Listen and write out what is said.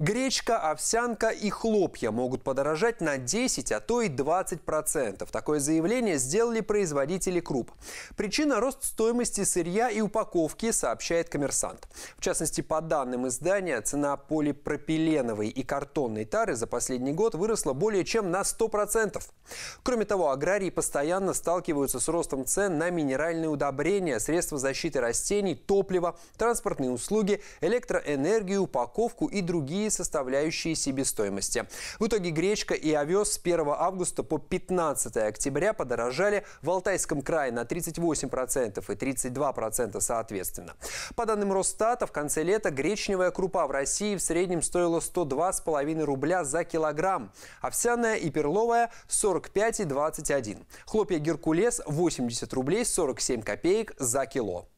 Гречка, овсянка и хлопья могут подорожать на 10, а то и 20 процентов. Такое заявление сделали производители круп. Причина – рост стоимости сырья и упаковки, сообщает коммерсант. В частности, по данным издания, цена полипропиленовой и картонной тары за последний год выросла более чем на 100 процентов. Кроме того, аграрии постоянно сталкиваются с ростом цен на минеральные удобрения, средства защиты растений, топливо, транспортные услуги, электроэнергию, упаковку и другие составляющие себестоимости. В итоге гречка и овес с 1 августа по 15 октября подорожали в Алтайском крае на 38% и 32% соответственно. По данным Росстата, в конце лета гречневая крупа в России в среднем стоила 102,5 рубля за килограмм, овсяная и перловая – 40 45,21. Хлопья «Геркулес» 80 рублей 47 копеек за кило.